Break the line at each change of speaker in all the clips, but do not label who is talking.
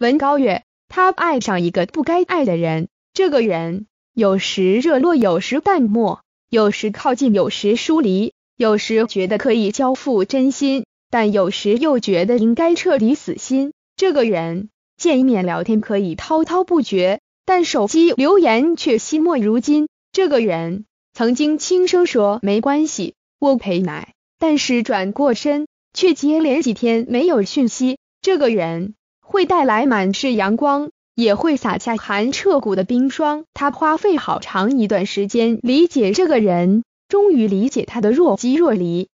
文高月，他爱上一个不该爱的人。这个人有时热络，有时淡漠，有时靠近，有时疏离，有时觉得可以交付真心，但有时又觉得应该彻底死心。这个人见面聊天可以滔滔不绝，但手机留言却惜墨如金。这个人曾经轻声说没关系，我陪奶，但是转过身却接连几天没有讯息。这个人。会带来满是阳光，也会洒下寒彻骨的冰霜。他花费好长一段时间理解这个人，终于理解他的若即若离。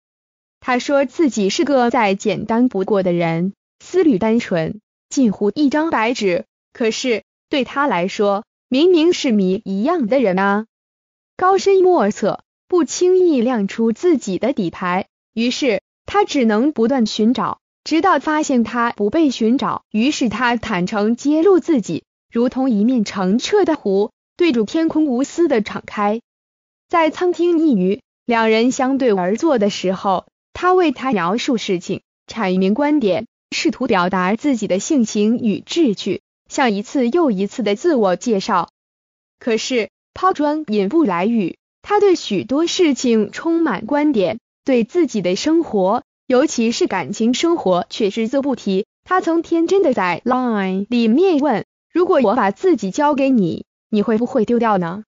他说自己是个再简单不过的人，思虑单纯，近乎一张白纸。可是对他来说，明明是谜一样的人啊，高深莫测，不轻易亮出自己的底牌。于是他只能不断寻找。直到发现他不被寻找，于是他坦诚揭露自己，如同一面澄澈的湖，对住天空无私的敞开。在餐厅一隅，两人相对而坐的时候，他为他描述事情，阐明观点，试图表达自己的性情与志趣，像一次又一次的自我介绍。可是抛砖引不来语，他对许多事情充满观点，对自己的生活。尤其是感情生活却只字不提。他曾天真的在 Line 里面问：“如果我把自己交给你，你会不会丢掉呢？”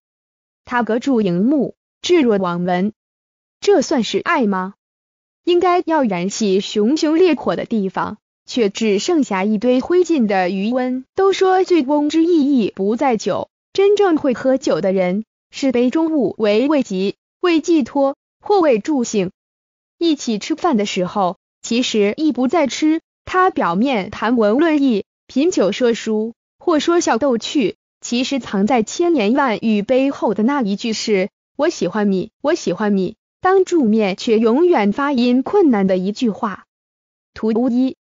他隔住荧幕，置若罔闻。这算是爱吗？应该要燃起熊熊烈火的地方，却只剩下一堆灰烬的余温。都说醉翁之意义不在酒，真正会喝酒的人，是杯中物为慰藉、为寄托或为助兴。一起吃饭的时候，其实意不在吃。他表面谈文论艺、品酒说书或说笑逗趣，其实藏在千言万语背后的那一句是“我喜欢你，我喜欢你”。当著面却永远发音困难的一句话。图一。